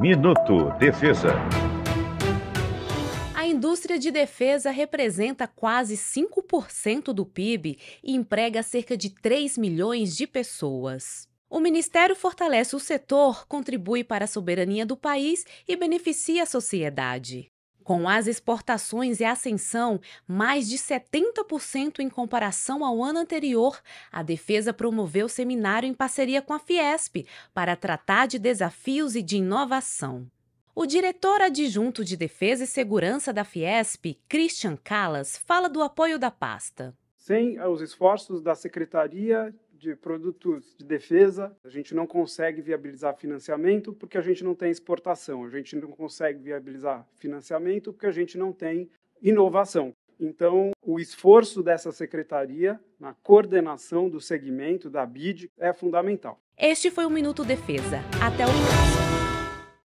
Minuto Defesa. A indústria de defesa representa quase 5% do PIB e emprega cerca de 3 milhões de pessoas. O Ministério fortalece o setor, contribui para a soberania do país e beneficia a sociedade. Com as exportações e ascensão, mais de 70% em comparação ao ano anterior, a Defesa promoveu seminário em parceria com a Fiesp para tratar de desafios e de inovação. O diretor adjunto de Defesa e Segurança da Fiesp, Christian Calas, fala do apoio da pasta. Sem os esforços da Secretaria de produtos de defesa, a gente não consegue viabilizar financiamento porque a gente não tem exportação, a gente não consegue viabilizar financiamento porque a gente não tem inovação. Então, o esforço dessa secretaria na coordenação do segmento da BID é fundamental. Este foi o Minuto Defesa. Até o próximo.